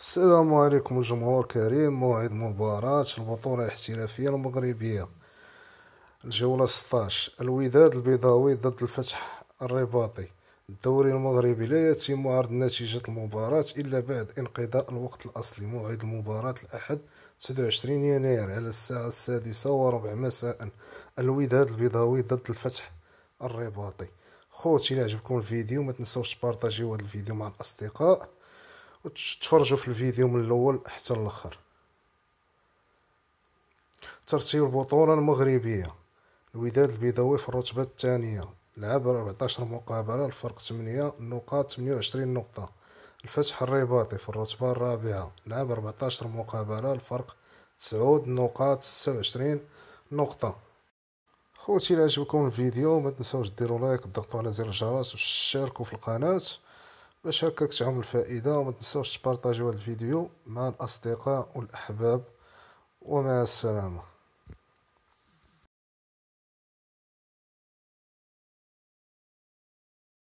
السلام عليكم جمهور كريم موعد مباراة البطولة الاحترافية المغربية الجولة 16 الوداد البيضاوي ضد الفتح الرباطي الدوري المغربي لا يتم عرض نتيجة المباراة إلا بعد انقضاء الوقت الأصلي موعد المباراة الأحد 29 يناير على الساعة السادسة وربع مساء الوداد البيضاوي ضد الفتح الرباطي خوتي إلا عجبكم الفيديو ما تنسوش تبارطاجيو هذا الفيديو مع الأصدقاء وتتفرجوا في الفيديو من الاول حتى الاخر ترتيب البطوله المغربيه الوداد البيضاوي في الرتبه الثانيه لعب 14 مقابله الفرق 8 نقاط 28 نقطه الفتح الرباطي في الرتبه الرابعه لعب 14 مقابله الفرق 9 نقاط 26 نقطه خوتي الى عجبكم الفيديو ما تنساوش ديروا لايك وتضغطوا على زر الجرس وتشاركوا في القناه باش هكاك تعم الفائدة وما تنساوش تبارطاجيو الفيديو مع الأصدقاء والأحباب ومع السلامة